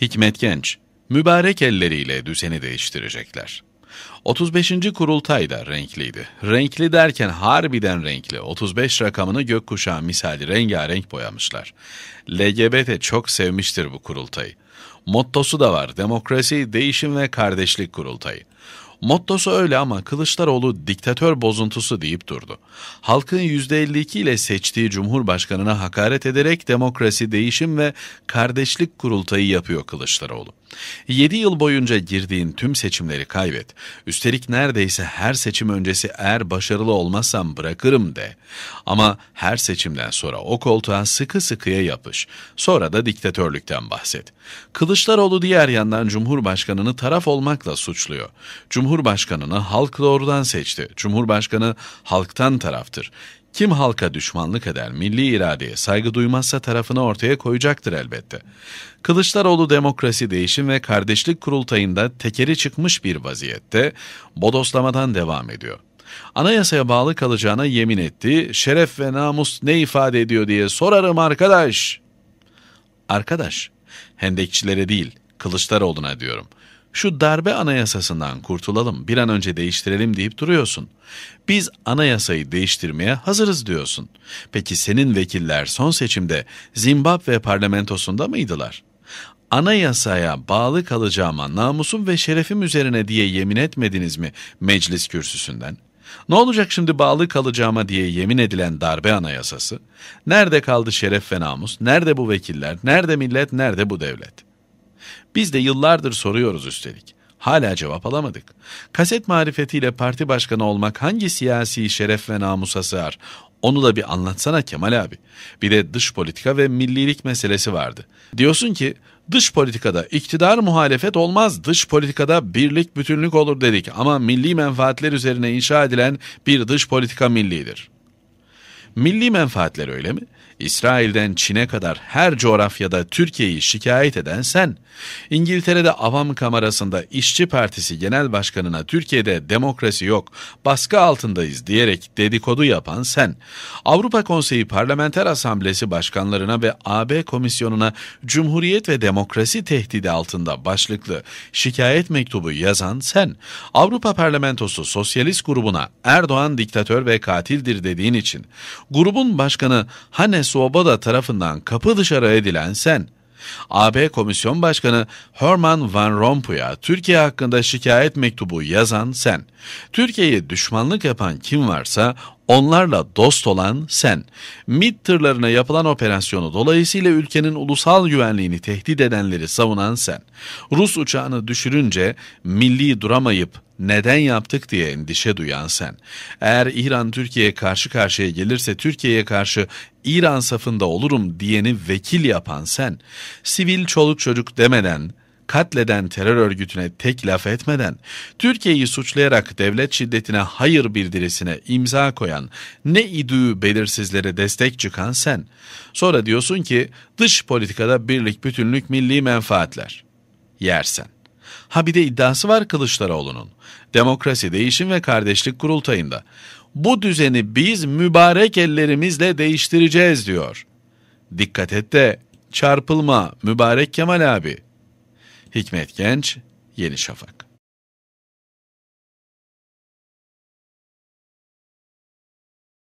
Hikmet Genç, mübarek elleriyle düzeni değiştirecekler. 35. kurultay da renkliydi. Renkli derken harbiden renkli. 35 rakamını gökkuşağı misali rengarenk boyamışlar. LGBT çok sevmiştir bu kurultayı. Mottosu da var. Demokrasi, değişim ve kardeşlik kurultayı. Mottosu öyle ama Kılıçdaroğlu diktatör bozuntusu deyip durdu. Halkın %52 ile seçtiği Cumhurbaşkanına hakaret ederek demokrasi, değişim ve kardeşlik kurultayı yapıyor Kılıçdaroğlu. 7 yıl boyunca girdiğin tüm seçimleri kaybet. Üstelik neredeyse her seçim öncesi eğer başarılı olmazsam bırakırım de. Ama her seçimden sonra o koltuğa sıkı sıkıya yapış. Sonra da diktatörlükten bahset. Kılıçdaroğlu diğer yandan Cumhurbaşkanını taraf olmakla suçluyor. Cumhurbaşkanını halk doğrudan seçti. Cumhurbaşkanı halktan taraftır. Kim halka düşmanlık eder, milli iradeye saygı duymazsa tarafını ortaya koyacaktır elbette. Kılıçdaroğlu Demokrasi Değişim ve Kardeşlik Kurultayı'nda tekeri çıkmış bir vaziyette bodoslamadan devam ediyor. Anayasaya bağlı kalacağına yemin etti, şeref ve namus ne ifade ediyor diye sorarım arkadaş. Arkadaş, hendekçilere değil, Kılıçdaroğlu'na diyorum şu darbe anayasasından kurtulalım, bir an önce değiştirelim deyip duruyorsun. Biz anayasayı değiştirmeye hazırız diyorsun. Peki senin vekiller son seçimde Zimbabwe parlamentosunda mıydılar? Anayasaya bağlı kalacağıma namusum ve şerefim üzerine diye yemin etmediniz mi meclis kürsüsünden? Ne olacak şimdi bağlı kalacağıma diye yemin edilen darbe anayasası? Nerede kaldı şeref ve namus? Nerede bu vekiller? Nerede millet? Nerede bu devlet? Biz de yıllardır soruyoruz üstelik. Hala cevap alamadık. Kaset marifetiyle parti başkanı olmak hangi siyasi şeref ve namusa sığar? Onu da bir anlatsana Kemal abi. Bir de dış politika ve millilik meselesi vardı. Diyorsun ki dış politikada iktidar muhalefet olmaz, dış politikada birlik bütünlük olur dedik ama milli menfaatler üzerine inşa edilen bir dış politika millidir.'' Milli menfaatler öyle mi? İsrail'den Çin'e kadar her coğrafyada Türkiye'yi şikayet eden sen. İngiltere'de Avam Kamerası'nda İşçi Partisi Genel Başkanı'na Türkiye'de demokrasi yok, baskı altındayız diyerek dedikodu yapan sen. Avrupa Konseyi Parlamenter Asamblesi Başkanlarına ve AB Komisyonu'na Cumhuriyet ve Demokrasi Tehdidi altında başlıklı şikayet mektubu yazan sen. Avrupa Parlamentosu Sosyalist grubuna Erdoğan diktatör ve katildir dediğin için grubun başkanı Hane Swoboda tarafından kapı dışarı edilen sen, AB Komisyon Başkanı Herman Van Rompuy'a Türkiye hakkında şikayet mektubu yazan sen, Türkiye'yi düşmanlık yapan kim varsa Onlarla dost olan sen, MİT tırlarına yapılan operasyonu dolayısıyla ülkenin ulusal güvenliğini tehdit edenleri savunan sen, Rus uçağını düşürünce milli duramayıp neden yaptık diye endişe duyan sen. Eğer İran Türkiye'ye karşı karşıya gelirse Türkiye'ye karşı İran safında olurum diyeni vekil yapan sen. Sivil çoluk çocuk demeden katleden terör örgütüne tek laf etmeden, Türkiye'yi suçlayarak devlet şiddetine hayır bildirisine imza koyan, ne idüğü belirsizlere destek çıkan sen. Sonra diyorsun ki dış politikada birlik bütünlük milli menfaatler. Yersen. Ha bir de iddiası var Kılıçdaroğlu'nun. Demokrasi, değişim ve kardeşlik kurultayında. Bu düzeni biz mübarek ellerimizle değiştireceğiz diyor. Dikkat et de çarpılma mübarek Kemal abi. Hikmet Genç, Yeni Şafak